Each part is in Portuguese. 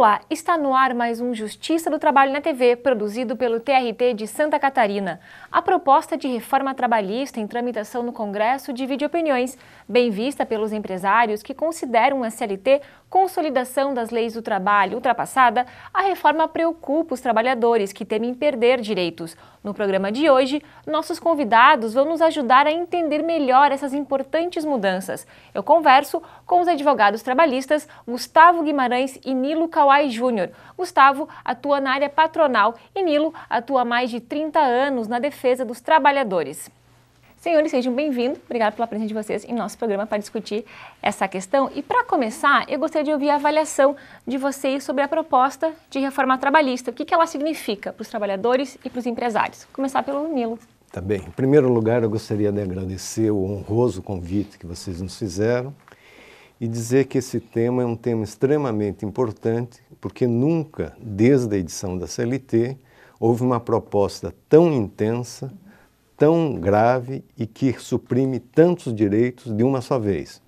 Olá, está no ar mais um Justiça do Trabalho na TV, produzido pelo TRT de Santa Catarina. A proposta de reforma trabalhista em tramitação no Congresso divide opiniões, bem vista pelos empresários que consideram a CLT consolidação das leis do trabalho ultrapassada, a reforma preocupa os trabalhadores que temem perder direitos. No programa de hoje, nossos convidados vão nos ajudar a entender melhor essas importantes mudanças. Eu converso com os advogados trabalhistas Gustavo Guimarães e Nilo Kawai Veloai Júnior. Gustavo atua na área patronal e Nilo atua há mais de 30 anos na defesa dos trabalhadores. Senhores, sejam bem-vindos. Obrigada pela presença de vocês em nosso programa para discutir essa questão. E para começar, eu gostaria de ouvir a avaliação de vocês sobre a proposta de reforma trabalhista. O que, que ela significa para os trabalhadores e para os empresários? Vou começar pelo Nilo. Tá bem. Em primeiro lugar, eu gostaria de agradecer o honroso convite que vocês nos fizeram e dizer que esse tema é um tema extremamente importante, porque nunca, desde a edição da CLT, houve uma proposta tão intensa, tão grave e que suprime tantos direitos de uma só vez.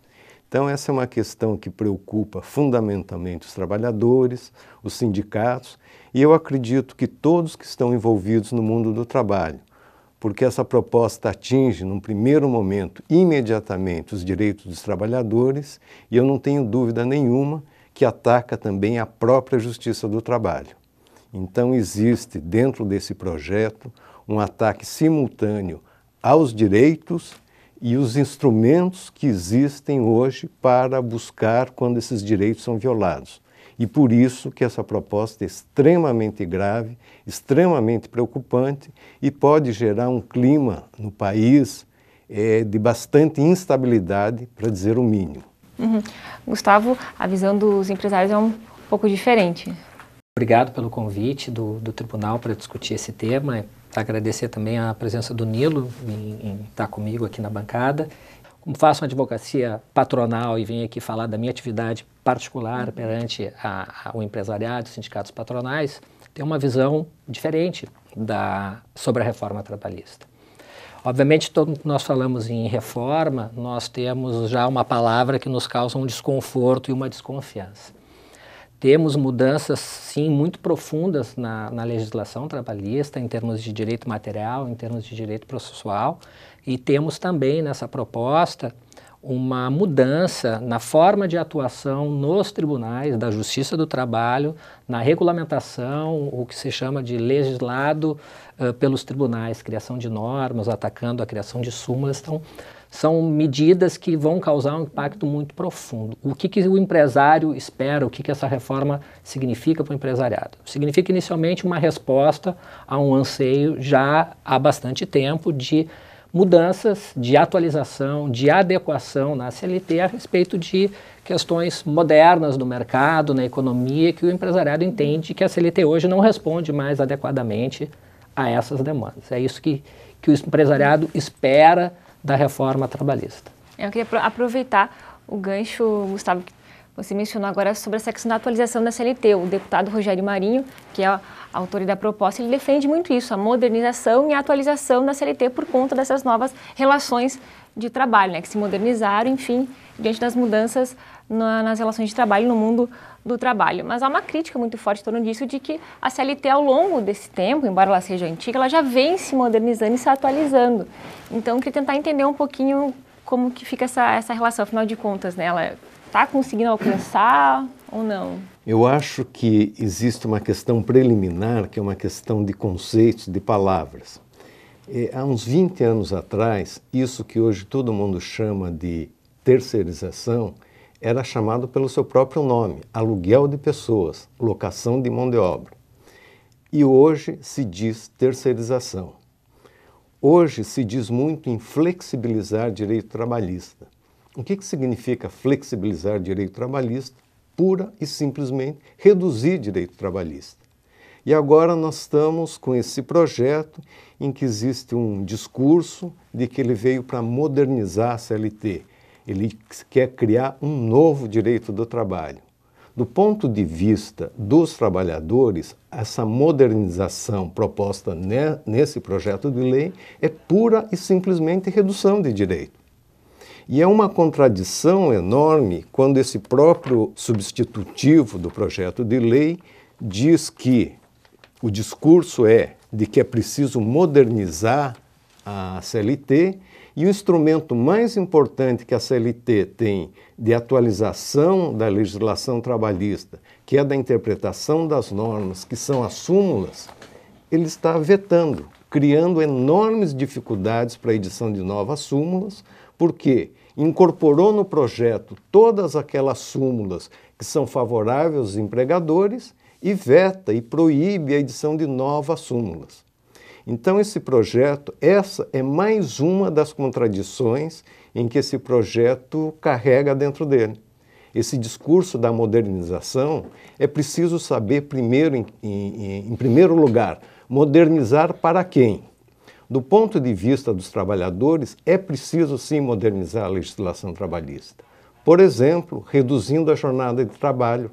Então, essa é uma questão que preocupa fundamentalmente os trabalhadores, os sindicatos, e eu acredito que todos que estão envolvidos no mundo do trabalho, porque essa proposta atinge, num primeiro momento, imediatamente, os direitos dos trabalhadores e eu não tenho dúvida nenhuma que ataca também a própria justiça do trabalho. Então, existe dentro desse projeto um ataque simultâneo aos direitos e os instrumentos que existem hoje para buscar quando esses direitos são violados. E por isso que essa proposta é extremamente grave, extremamente preocupante e pode gerar um clima no país é, de bastante instabilidade, para dizer o mínimo. Uhum. Gustavo, a visão dos empresários é um pouco diferente. Obrigado pelo convite do, do tribunal para discutir esse tema. Agradecer também a presença do Nilo em, em estar comigo aqui na bancada como faço uma advocacia patronal e venho aqui falar da minha atividade particular uhum. perante a, a, o empresariado, os sindicatos patronais, tem uma visão diferente da, sobre a reforma trabalhista. Obviamente, quando nós falamos em reforma, nós temos já uma palavra que nos causa um desconforto e uma desconfiança. Temos mudanças, sim, muito profundas na, na legislação trabalhista, em termos de direito material, em termos de direito processual, e temos também nessa proposta uma mudança na forma de atuação nos tribunais da Justiça do Trabalho, na regulamentação, o que se chama de legislado uh, pelos tribunais, criação de normas, atacando a criação de súmulas. Então, são medidas que vão causar um impacto muito profundo. O que, que o empresário espera, o que, que essa reforma significa para o empresariado? Significa inicialmente uma resposta a um anseio já há bastante tempo de mudanças de atualização, de adequação na CLT a respeito de questões modernas do mercado, na economia, que o empresariado entende que a CLT hoje não responde mais adequadamente a essas demandas. É isso que, que o empresariado espera da reforma trabalhista. Eu queria aproveitar o gancho, Gustavo, que você mencionou agora sobre essa questão da atualização da CLT. O deputado Rogério Marinho, que é a autor da proposta, ele defende muito isso, a modernização e a atualização da CLT por conta dessas novas relações de trabalho, né, que se modernizaram, enfim, diante das mudanças na, nas relações de trabalho no mundo do trabalho. Mas há uma crítica muito forte em torno disso de que a CLT, ao longo desse tempo, embora ela seja antiga, ela já vem se modernizando e se atualizando. Então, eu queria tentar entender um pouquinho como que fica essa, essa relação, afinal de contas, né? Ela é está conseguindo alcançar ou não? Eu acho que existe uma questão preliminar, que é uma questão de conceitos, de palavras. E, há uns 20 anos atrás, isso que hoje todo mundo chama de terceirização era chamado pelo seu próprio nome, aluguel de pessoas, locação de mão de obra. E hoje se diz terceirização. Hoje se diz muito em flexibilizar direito trabalhista. O que, que significa flexibilizar direito trabalhista? Pura e simplesmente reduzir direito trabalhista. E agora nós estamos com esse projeto em que existe um discurso de que ele veio para modernizar a CLT. Ele quer criar um novo direito do trabalho. Do ponto de vista dos trabalhadores, essa modernização proposta nesse projeto de lei é pura e simplesmente redução de direito. E é uma contradição enorme quando esse próprio substitutivo do projeto de lei diz que o discurso é de que é preciso modernizar a CLT e o instrumento mais importante que a CLT tem de atualização da legislação trabalhista, que é da interpretação das normas, que são as súmulas, ele está vetando, criando enormes dificuldades para a edição de novas súmulas, porque incorporou no projeto todas aquelas súmulas que são favoráveis aos empregadores e veta e proíbe a edição de novas súmulas. Então, esse projeto, essa é mais uma das contradições em que esse projeto carrega dentro dele. Esse discurso da modernização é preciso saber primeiro, em, em, em primeiro lugar, modernizar para quem? Do ponto de vista dos trabalhadores, é preciso sim modernizar a legislação trabalhista. Por exemplo, reduzindo a jornada de trabalho.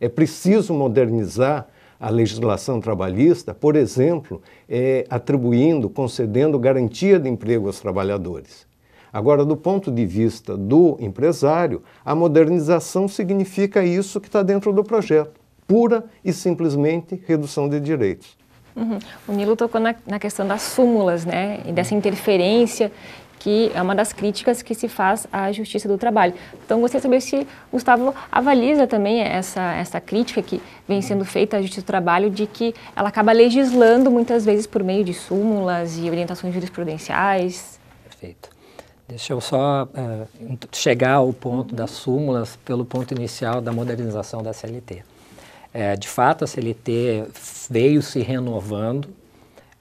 É preciso modernizar a legislação trabalhista, por exemplo, é, atribuindo, concedendo garantia de emprego aos trabalhadores. Agora, do ponto de vista do empresário, a modernização significa isso que está dentro do projeto: pura e simplesmente redução de direitos. Uhum. O Nilo tocou na, na, questão das súmulas, né, e dessa uhum. interferência que é uma das críticas que se faz à Justiça do Trabalho. Então, gostaria de saber se Gustavo avaliza também essa, essa crítica que vem sendo feita à Justiça do Trabalho de que ela acaba legislando muitas vezes por meio de súmulas e orientações jurisprudenciais. Perfeito. Deixa eu só uh, chegar ao ponto das súmulas pelo ponto inicial da modernização da CLT. É, de fato, a CLT veio se renovando.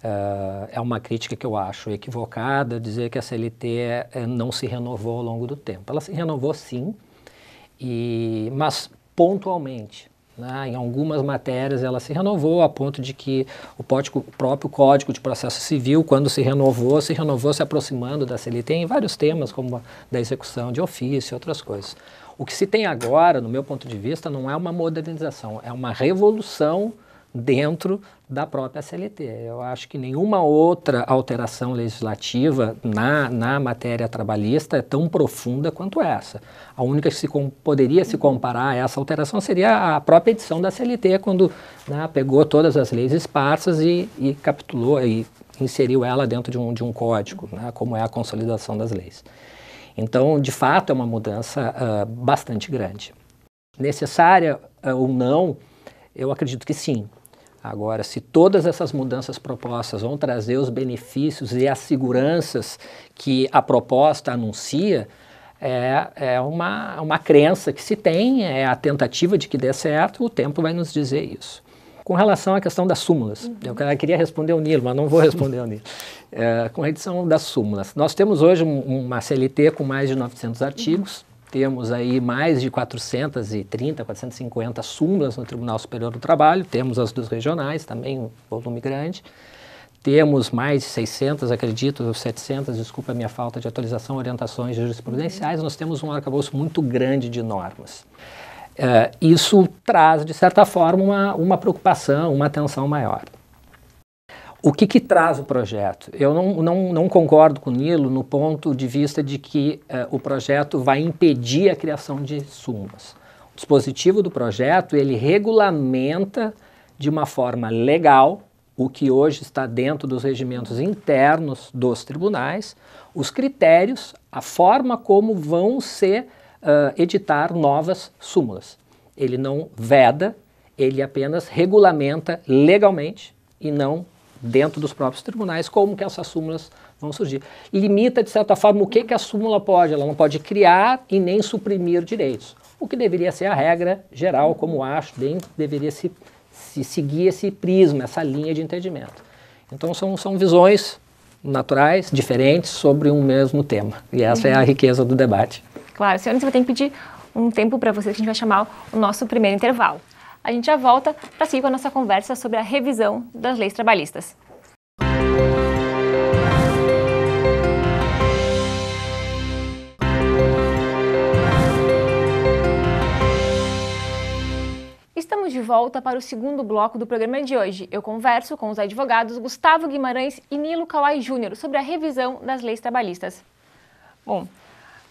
É, é uma crítica que eu acho equivocada dizer que a CLT é, não se renovou ao longo do tempo. Ela se renovou sim, e, mas pontualmente. Né? Em algumas matérias ela se renovou a ponto de que o próprio Código de Processo Civil, quando se renovou, se renovou se aproximando da CLT em vários temas, como da execução de ofício e outras coisas. O que se tem agora, no meu ponto de vista, não é uma modernização, é uma revolução dentro da própria CLT. Eu acho que nenhuma outra alteração legislativa na, na matéria trabalhista é tão profunda quanto essa. A única que se com, poderia se comparar a essa alteração seria a própria edição da CLT, quando né, pegou todas as leis esparsas e, e, capitulou e inseriu ela dentro de um, de um código, né, como é a consolidação das leis. Então, de fato, é uma mudança uh, bastante grande. Necessária uh, ou não, eu acredito que sim. Agora, se todas essas mudanças propostas vão trazer os benefícios e as seguranças que a proposta anuncia, é, é uma, uma crença que se tem, é a tentativa de que dê certo, o tempo vai nos dizer isso. Com relação à questão das súmulas, uhum. eu queria responder o Nilo, mas não vou responder o Nilo. É, com a edição das súmulas, nós temos hoje uma CLT com mais de 900 artigos, uhum. temos aí mais de 430, 450 súmulas no Tribunal Superior do Trabalho, temos as dos regionais também, um volume grande. Temos mais de 600, acredito, 700, desculpa a minha falta de atualização, orientações uhum. jurisprudenciais. Nós temos um arcabouço muito grande de normas. Eh, isso traz, de certa forma, uma, uma preocupação, uma atenção maior. O que, que traz o projeto? Eu não, não, não, concordo com o Nilo no ponto de vista de que eh, o projeto vai impedir a criação de sumas. O dispositivo do projeto, ele regulamenta de uma forma legal o que hoje está dentro dos regimentos internos dos tribunais, os critérios, a forma como vão ser uh, editar novas súmulas. Ele não veda, ele apenas regulamenta legalmente e não dentro dos próprios tribunais como que essas súmulas vão surgir. Limita, de certa forma, o que, que a súmula pode. Ela não pode criar e nem suprimir direitos, o que deveria ser a regra geral, como acho, bem, deveria se, se seguir esse prisma, essa linha de entendimento. Então, são, são visões naturais, diferentes, sobre um mesmo tema. E essa uhum. é a riqueza do debate. Claro, senhores, vai ter que pedir um tempo para vocês que a gente vai chamar o nosso primeiro intervalo. A gente já volta para seguir com a nossa conversa sobre a revisão das leis trabalhistas. Estamos de volta para o segundo bloco do programa de hoje. Eu converso com os advogados Gustavo Guimarães e Nilo Kawai Júnior sobre a revisão das leis trabalhistas. Bom,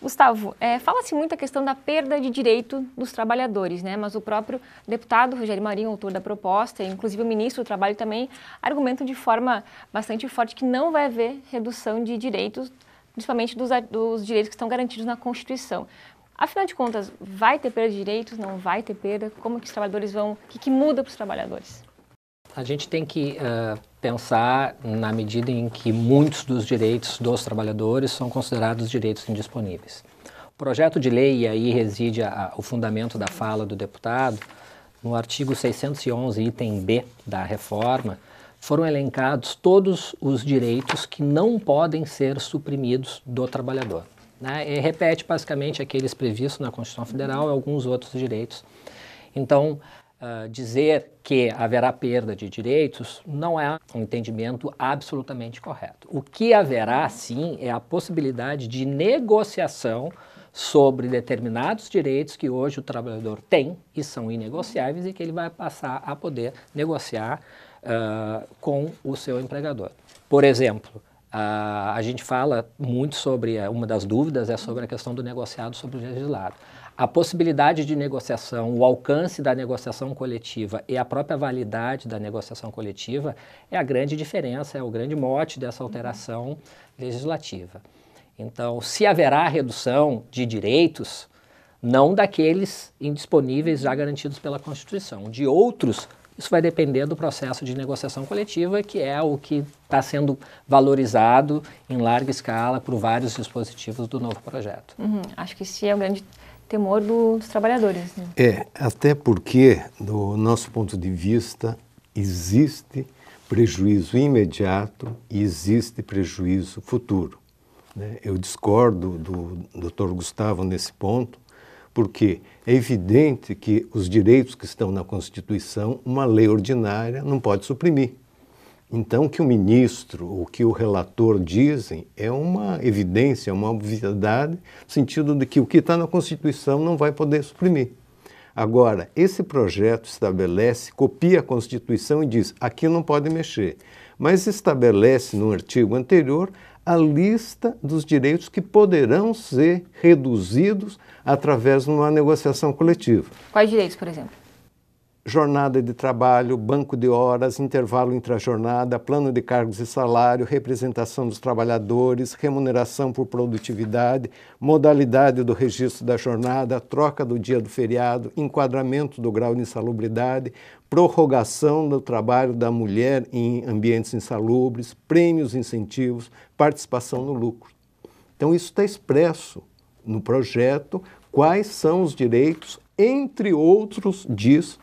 Gustavo, é, fala-se muito a questão da perda de direito dos trabalhadores, né? mas o próprio deputado Rogério Marinho, autor da proposta, e inclusive o ministro do Trabalho também, argumentam de forma bastante forte que não vai haver redução de direitos, principalmente dos, dos direitos que estão garantidos na Constituição. Afinal de contas, vai ter perda de direitos? Não vai ter perda? Como que os trabalhadores vão? O que, que muda para os trabalhadores? A gente tem que uh, pensar na medida em que muitos dos direitos dos trabalhadores são considerados direitos indisponíveis. O projeto de lei, e aí reside a, a, o fundamento da fala do deputado, no artigo 611, item B da reforma, foram elencados todos os direitos que não podem ser suprimidos do trabalhador. Né? E repete basicamente aqueles previstos na Constituição Federal e alguns outros direitos. Então, ah, dizer que haverá perda de direitos não é um entendimento absolutamente correto. O que haverá, sim, é a possibilidade de negociação sobre determinados direitos que hoje o trabalhador tem e são inegociáveis e que ele vai passar a poder negociar uh, com o seu empregador. Por exemplo, uh, a gente fala muito sobre, eh, uma das dúvidas é sobre a questão do negociado sobre o legislado a possibilidade de negociação, o alcance da negociação coletiva e a própria validade da negociação coletiva é a grande diferença, é o grande mote dessa uhum. alteração legislativa. Então, se haverá redução de direitos, não daqueles indisponíveis já uhum. garantidos pela Constituição, de outros isso vai depender do processo de negociação coletiva, que é o que está sendo valorizado em larga escala por vários dispositivos do novo projeto. Uhum. Acho que esse é o grande temor do, dos trabalhadores. Né? É, até porque, do nosso ponto de vista, existe prejuízo imediato e existe prejuízo futuro. Né? Eu discordo do Dr. Gustavo nesse ponto, porque é evidente que os direitos que estão na Constituição, uma lei ordinária não pode suprimir. Então, o que o ministro, o que o relator dizem é uma evidência, é uma obviedade, no sentido de que o que está na Constituição não vai poder suprimir. Agora, esse projeto estabelece, copia a Constituição e diz: aqui não pode mexer, mas estabelece no artigo anterior a lista dos direitos que poderão ser reduzidos através de uma negociação coletiva. Quais direitos, por exemplo? jornada de trabalho, banco de horas, intervalo a jornada plano de cargos e salário, representação dos trabalhadores, remuneração por produtividade, modalidade do registro da jornada, troca do dia do feriado, enquadramento do grau de insalubridade, prorrogação do trabalho da mulher em ambientes insalubres, prêmios, e incentivos, participação no lucro. Então, isso está expresso no projeto quais são os direitos, entre outros, diz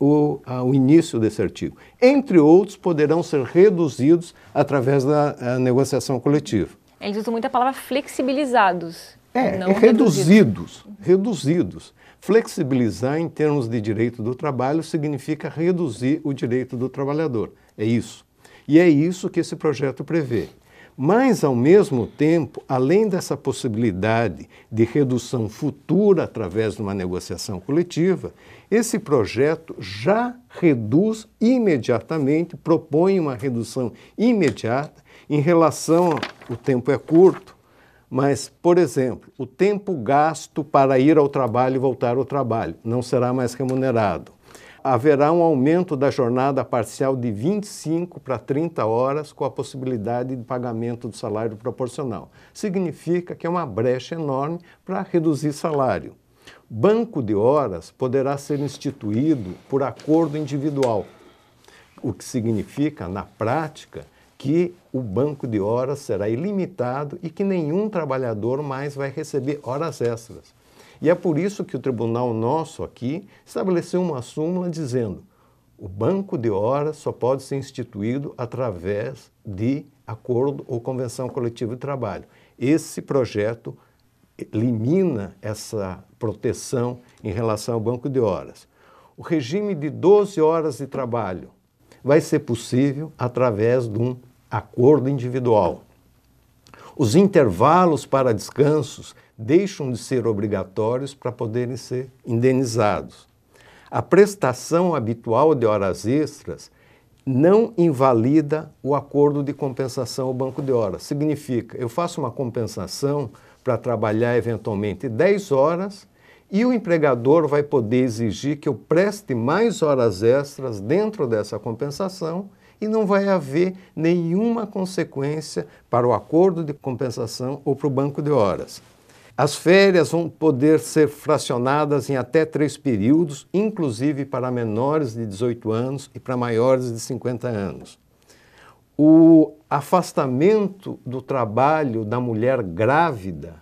o, a, o início desse artigo. Entre outros, poderão ser reduzidos através da negociação coletiva. Eles usam muito a palavra flexibilizados. É, é reduzidos. reduzidos. Flexibilizar em termos de direito do trabalho significa reduzir o direito do trabalhador. É isso. E é isso que esse projeto prevê. Mas, ao mesmo tempo, além dessa possibilidade de redução futura através de uma negociação coletiva, esse projeto já reduz imediatamente, propõe uma redução imediata em relação, o tempo é curto, mas, por exemplo, o tempo gasto para ir ao trabalho e voltar ao trabalho não será mais remunerado haverá um aumento da jornada parcial de 25 para 30 horas, com a possibilidade de pagamento do salário proporcional. Significa que é uma brecha enorme para reduzir salário. Banco de horas poderá ser instituído por acordo individual, o que significa, na prática, que o banco de horas será ilimitado e que nenhum trabalhador mais vai receber horas extras. E é por isso que o tribunal nosso aqui estabeleceu uma súmula dizendo: o banco de horas só pode ser instituído através de acordo ou convenção coletiva de trabalho. Esse projeto elimina essa proteção em relação ao banco de horas. O regime de 12 horas de trabalho vai ser possível através de um acordo individual. Os intervalos para descansos deixam de ser obrigatórios para poderem ser indenizados. A prestação habitual de horas extras não invalida o acordo de compensação ao banco de horas. Significa, eu faço uma compensação para trabalhar eventualmente 10 horas e o empregador vai poder exigir que eu preste mais horas extras dentro dessa compensação e não vai haver nenhuma consequência para o acordo de compensação ou para o banco de horas. As férias vão poder ser fracionadas em até três períodos, inclusive para menores de 18 anos e para maiores de 50 anos. O afastamento do trabalho da mulher grávida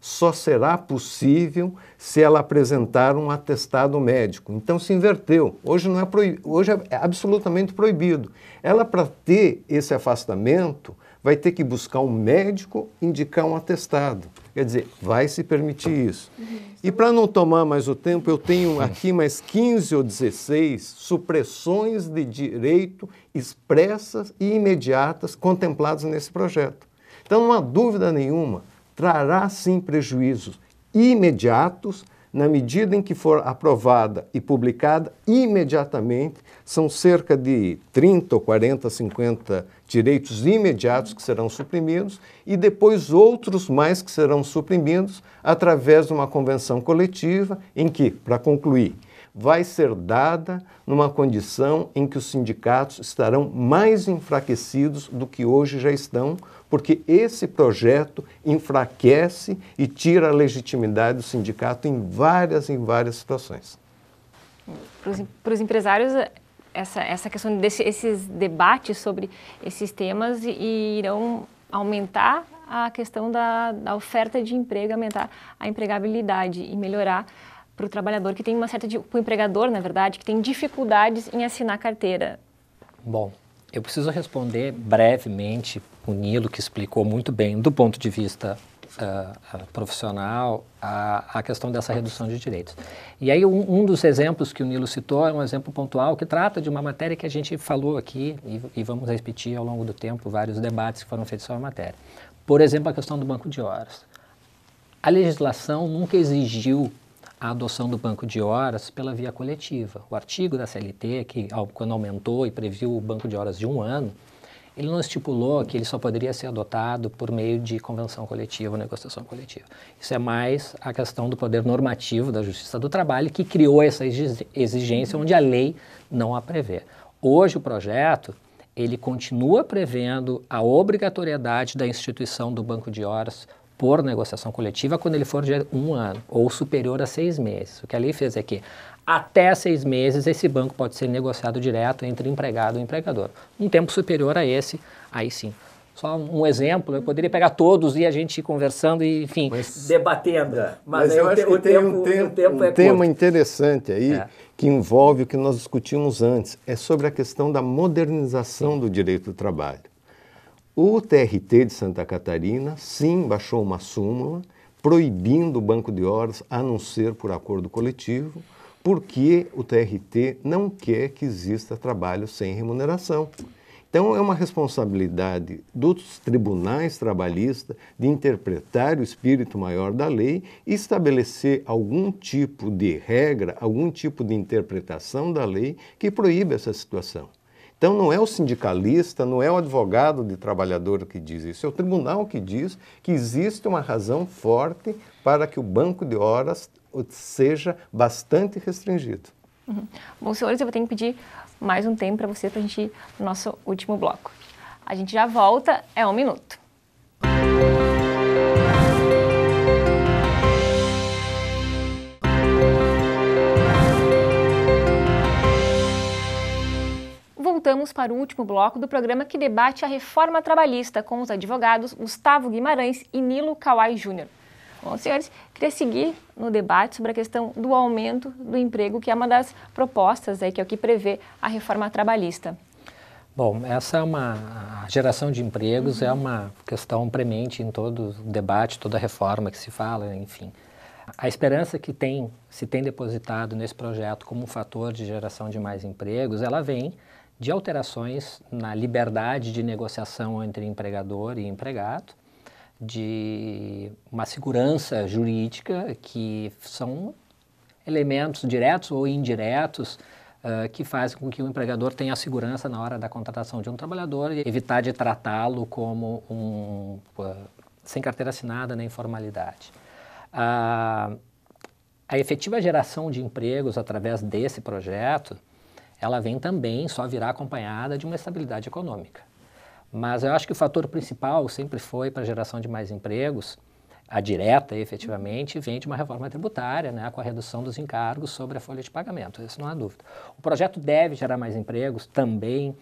só será possível se ela apresentar um atestado médico. Então se inverteu. Hoje, não é, proib... Hoje é absolutamente proibido. Ela, para ter esse afastamento, vai ter que buscar um médico, indicar um atestado. Quer dizer, vai se permitir isso. E para não tomar mais o tempo, eu tenho aqui mais 15 ou 16 supressões de direito expressas e imediatas contempladas nesse projeto. Então, não há dúvida nenhuma, trará sim prejuízos imediatos na medida em que for aprovada e publicada imediatamente são cerca de 30 ou 40, 50 direitos imediatos que serão suprimidos e depois outros mais que serão suprimidos através de uma convenção coletiva em que, para concluir, vai ser dada numa condição em que os sindicatos estarão mais enfraquecidos do que hoje já estão, porque esse projeto enfraquece e tira a legitimidade do sindicato em várias em várias situações. Para os empresários essa, essa questão desses debates sobre esses temas e irão aumentar a questão da, da oferta de emprego, aumentar a empregabilidade e melhorar para o trabalhador que tem uma certa para o empregador, na verdade, que tem dificuldades em assinar carteira. Bom, eu preciso responder brevemente o Nilo que explicou muito bem do ponto de vista uh, profissional a, a, questão dessa redução de direitos. E aí um, um, dos exemplos que o Nilo citou é um exemplo pontual que trata de uma matéria que a gente falou aqui e, e vamos repetir ao longo do tempo vários debates que foram feitos sobre a matéria. Por exemplo, a questão do banco de horas. A legislação nunca exigiu a adoção do banco de horas pela via coletiva. O artigo da CLT, que quando aumentou e previu o banco de horas de um ano, ele não estipulou que ele só poderia ser adotado por meio de convenção coletiva, negociação coletiva. Isso é mais a questão do poder normativo da Justiça do Trabalho que criou essa exigência onde a lei não a prevê. Hoje o projeto ele continua prevendo a obrigatoriedade da instituição do banco de horas por negociação coletiva quando ele for de um ano ou superior a seis meses. O que a lei fez é que até seis meses, esse banco pode ser negociado direto entre empregado e empregador. Um tempo superior a esse, aí sim. Só um exemplo, eu poderia pegar todos e a gente conversando e, enfim, mas, debatendo. Mas, mas eu acho que tem tempo, um, tempo, tempo é um é tema curto. interessante aí, é. que envolve o que nós discutimos antes, é sobre a questão da modernização sim. do direito do trabalho. O TRT de Santa Catarina, sim, baixou uma súmula proibindo o banco de horas a não ser por acordo coletivo porque o TRT não quer que exista trabalho sem remuneração. Então, é uma responsabilidade dos tribunais trabalhistas de interpretar o espírito maior da lei e estabelecer algum tipo de regra, algum tipo de interpretação da lei que proíbe essa situação. Então, não é o sindicalista, não é o advogado de trabalhador que diz isso, é o tribunal que diz que existe uma razão forte para que o banco de horas seja bastante restringido. Uhum. Bom, senhores, eu vou ter que pedir mais um tempo para você, para a gente ir para o nosso último bloco. A gente já volta, é um minuto. voltamos para o último bloco do programa que debate a reforma trabalhista com os advogados Gustavo Guimarães e Nilo Kawai Júnior. Bom, senhores, queria seguir no debate sobre a questão do aumento do emprego, que é uma das propostas aí que é o que prevê a reforma trabalhista. Bom, essa é uma a geração de empregos uhum. é uma questão premente em todo o debate, toda a reforma que se fala, enfim. A esperança que tem se tem depositado nesse projeto como um fator de geração de mais empregos, ela vem de alterações na liberdade de negociação entre empregador e empregado de uma segurança jurídica que são elementos diretos ou indiretos uh, que fazem com que o empregador tenha segurança na hora da contratação de um trabalhador e evitar de tratá-lo como um uh, sem carteira assinada nem formalidade. Uh, a efetiva geração de empregos através desse projeto, ela vem também só virá acompanhada de uma estabilidade econômica. Mas eu acho que o fator principal sempre foi para a geração de mais empregos, a direta efetivamente vem de uma reforma tributária, né, com a redução dos encargos sobre a folha de pagamento, isso não há dúvida. O projeto deve gerar mais empregos também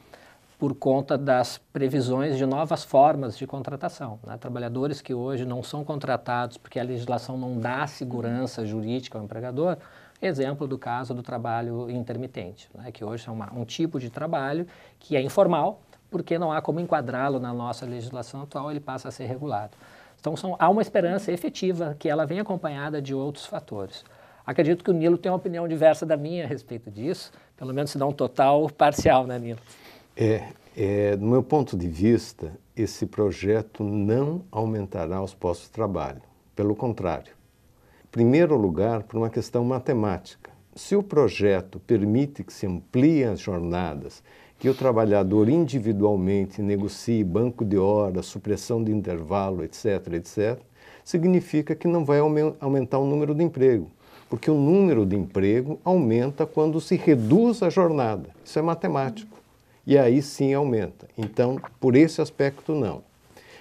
por conta das previsões de novas formas de contratação. Né? Trabalhadores que hoje não são contratados porque a legislação não dá segurança jurídica ao empregador, exemplo do caso do trabalho intermitente, né? que hoje é uma, um tipo de trabalho que é informal, porque não há como enquadrá-lo na nossa legislação atual, ele passa a ser regulado. Então são, há uma esperança efetiva que ela vem acompanhada de outros fatores. Acredito que o Nilo tem uma opinião diversa da minha a respeito disso, pelo menos se não total, parcial, né, Nilo? É, é, do meu ponto de vista, esse projeto não aumentará os postos de trabalho. Pelo contrário, em primeiro lugar, por uma questão matemática. Se o projeto permite que se ampliem as jornadas que o trabalhador individualmente negocie banco de horas, supressão de intervalo, etc., etc., significa que não vai aumentar o número de emprego, porque o número de emprego aumenta quando se reduz a jornada. Isso é matemático. E aí sim aumenta. Então, por esse aspecto, não.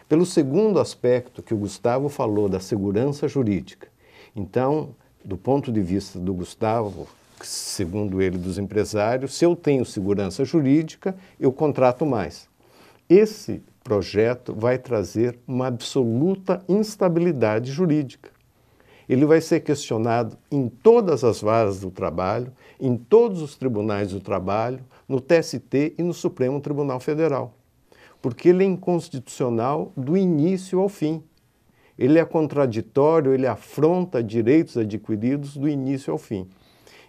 Pelo segundo aspecto que o Gustavo falou, da segurança jurídica. Então, do ponto de vista do Gustavo, segundo ele, dos empresários, se eu tenho segurança jurídica, eu contrato mais. Esse projeto vai trazer uma absoluta instabilidade jurídica. Ele vai ser questionado em todas as varas do trabalho, em todos os tribunais do trabalho, no TST e no Supremo Tribunal Federal. Porque ele é inconstitucional do início ao fim. Ele é contraditório, ele afronta direitos adquiridos do início ao fim.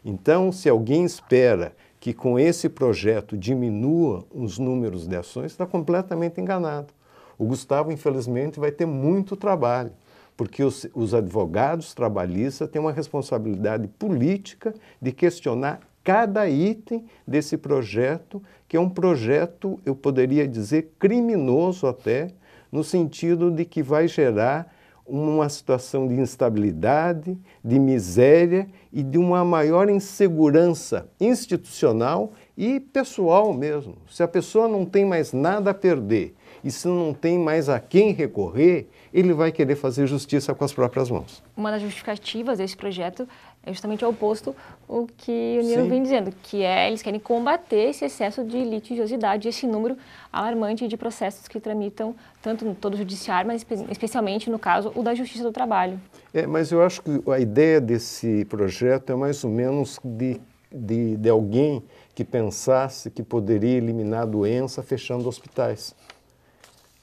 Então, se alguém espera que com esse projeto diminua os números de ações, está completamente enganado. O Gustavo, infelizmente, vai ter muito trabalho, porque os, os advogados trabalhistas têm uma responsabilidade política de questionar cada item desse projeto, que é um projeto, eu poderia dizer, criminoso até, no sentido de que vai gerar uma situação de instabilidade, de miséria e de uma maior insegurança institucional e pessoal mesmo. Se a pessoa não tem mais nada a perder e se não tem mais a quem recorrer, ele vai querer fazer justiça com as próprias mãos. Uma das justificativas desse projeto é justamente o oposto o que o Nilo vem dizendo, que é eles querem combater esse excesso de litigiosidade, esse número alarmante de processos que tramitam tanto no todo o judiciário, mas especialmente no caso o da Justiça do Trabalho. É, mas eu acho que a ideia desse projeto é mais ou menos de, de, de alguém que pensasse que poderia eliminar a doença fechando hospitais.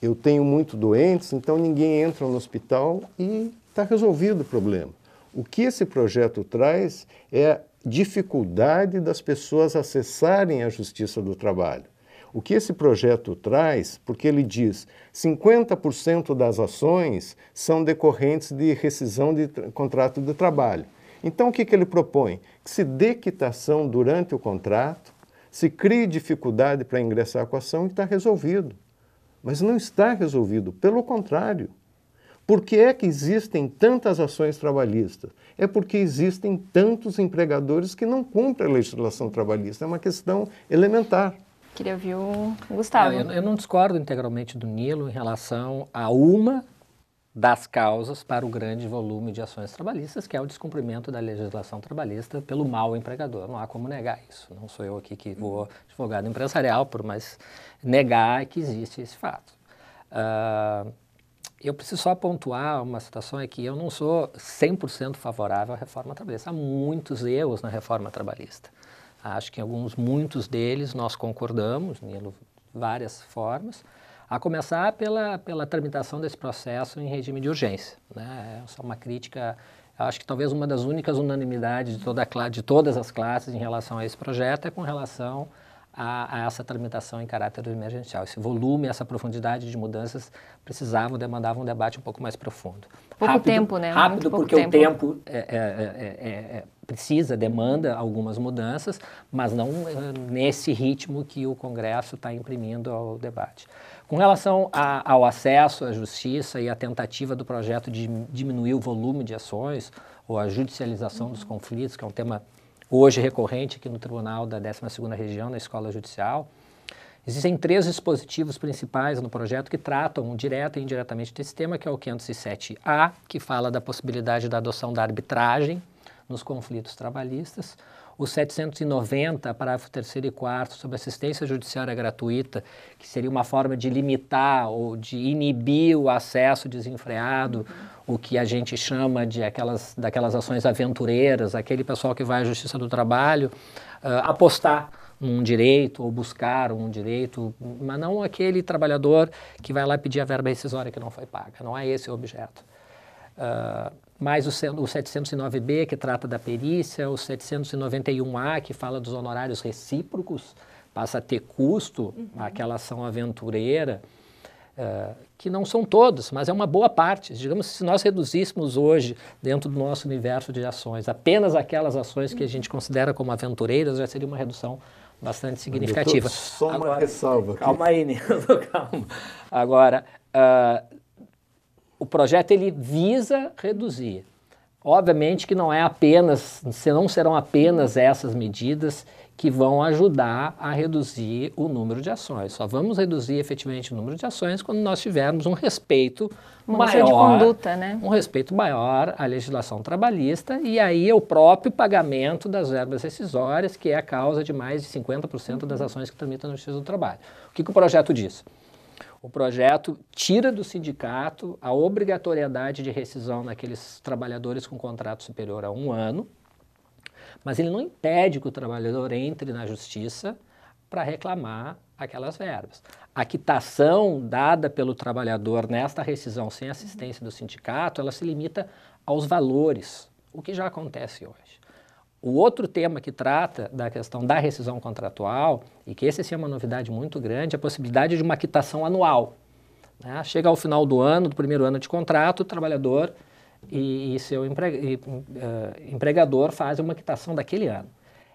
Eu tenho muito doentes, então ninguém entra no hospital e está resolvido o problema. O que esse projeto traz é a dificuldade das pessoas acessarem a justiça do trabalho. O que esse projeto traz, porque ele diz 50% das ações são decorrentes de rescisão de contrato de trabalho. Então, o que, que ele propõe? Que se dê quitação durante o contrato, se crie dificuldade para ingressar com a ação e está resolvido. Mas não está resolvido, pelo contrário. Por que é que existem tantas ações trabalhistas? É porque existem tantos empregadores que não cumprem a legislação trabalhista. É uma questão elementar. Queria ouvir o Gustavo. Eu, eu não discordo integralmente do Nilo em relação a uma das causas para o grande volume de ações trabalhistas, que é o descumprimento da legislação trabalhista pelo mau empregador. Não há como negar isso. Não sou eu aqui que vou advogado empresarial, por mais negar que existe esse fato. Uh, eu preciso só pontuar uma situação é que eu não sou 100% favorável à reforma trabalhista. Há muitos erros na reforma trabalhista. Acho que em alguns, muitos deles nós concordamos, Nilo, várias formas, a começar pela, pela tramitação desse processo em regime de urgência. Né? só é uma crítica, acho que talvez uma das únicas unanimidades de, toda, de todas as classes em relação a esse projeto é com relação a, a, essa tramitação em caráter emergencial. Esse volume, essa profundidade de mudanças precisavam, demandavam um debate um pouco mais profundo. Pouco rápido, tempo, né? Rápido, porque tempo. o tempo é é, é, é, é, precisa, demanda algumas mudanças, mas não é, nesse ritmo que o Congresso está imprimindo ao debate. Com relação a, ao acesso à justiça e à tentativa do projeto de diminuir o volume de ações, ou a judicialização uhum. dos conflitos, que é um tema hoje recorrente aqui no Tribunal da 12ª Região, na Escola Judicial, Existem três dispositivos principais no projeto que tratam direta e indiretamente desse tema, que é o 507A, que fala da possibilidade da adoção da arbitragem nos conflitos trabalhistas, o 790, parágrafo 3 e 4, sobre assistência judiciária gratuita, que seria uma forma de limitar ou de inibir o acesso desenfreado, uhum. o que a gente chama de aquelas, daquelas ações aventureiras, aquele pessoal que vai à Justiça do Trabalho uh, apostar um direito ou buscar um direito, mas não aquele trabalhador que vai lá pedir a verba rescisória que não foi paga. Não é esse o objeto. Uh, mais o, o 709B, que trata da perícia, o 791A, que fala dos honorários recíprocos, passa a ter custo uhum. aquela ação aventureira, uh, que não são todos, mas é uma boa parte. Digamos, se nós reduzíssemos hoje, dentro do nosso universo de ações, apenas aquelas ações que a gente uhum. considera como aventureiras, já seria uma redução bastante significativa. Doutor, só uma Agora, ressalva. Aqui. Calma aí, Nildo, calma. Agora, uh, o projeto ele visa reduzir. Obviamente que não é apenas, não serão apenas essas medidas que vão ajudar a reduzir o número de ações. Só vamos reduzir efetivamente o número de ações quando nós tivermos um respeito Uma maior, de conduta, né? um respeito maior à legislação trabalhista e aí é o próprio pagamento das verbas rescisórias, que é a causa de mais de 50% das uhum. ações que tramitam na Justiça do Trabalho. O que, que o projeto diz? O projeto tira do sindicato a obrigatoriedade de rescisão naqueles trabalhadores com contrato superior a um ano, mas ele não impede que o trabalhador entre na justiça para reclamar aquelas verbas. A quitação dada pelo trabalhador nesta rescisão sem assistência do sindicato, ela se limita aos valores, o que já acontece hoje. O outro tema que trata da questão da rescisão contratual, e que esse sim é uma novidade muito grande, é a possibilidade de uma quitação anual. Né? Chega ao final do ano, do primeiro ano de contrato, o trabalhador e, e seu empre... e, uh, empregador fazem uma quitação daquele ano.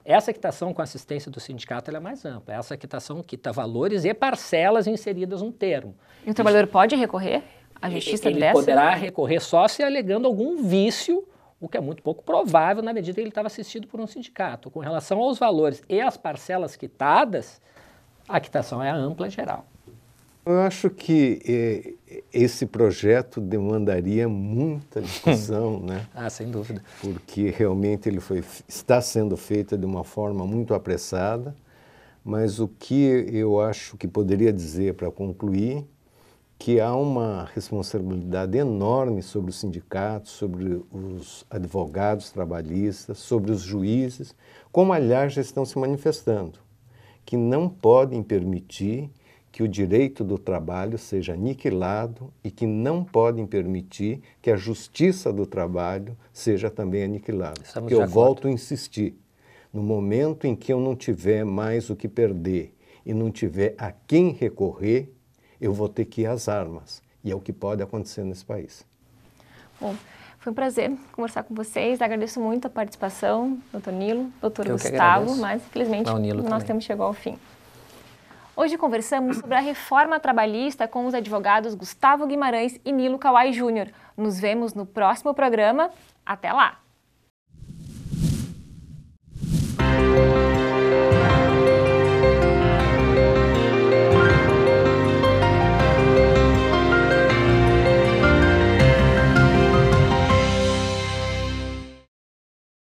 Essa quitação com assistência do sindicato é mais ampla. Essa quitação quita valores e parcelas inseridas no termo. E o trabalhador Isso... pode recorrer à justiça ele dessa? Ele poderá recorrer só se alegando algum vício o que é muito pouco provável na medida que ele estava assistido por um sindicato. Com relação aos valores e às parcelas quitadas, a quitação é ampla geral. Eu acho que eh, esse projeto demandaria muita discussão, né? Ah, sem dúvida. Porque realmente ele foi, está sendo feito de uma forma muito apressada, mas o que eu acho que poderia dizer para concluir que há uma responsabilidade enorme sobre os sindicatos, sobre os advogados trabalhistas, sobre os juízes, como aliás já estão se manifestando, que não podem permitir que o direito do trabalho seja aniquilado e que não podem permitir que a justiça do trabalho seja também aniquilada. Estamos que eu volto a insistir, no momento em que eu não tiver mais o que perder e não tiver a quem recorrer, eu vou ter que ir às armas. E é o que pode acontecer nesse país. Bom, foi um prazer conversar com vocês. Agradeço muito a participação, doutor Nilo, doutor Gustavo, mas infelizmente nós nosso também. tempo chegou ao fim. Hoje conversamos sobre a reforma trabalhista com os advogados Gustavo Guimarães e Nilo Kawai Júnior. Nos vemos no próximo programa. Até lá!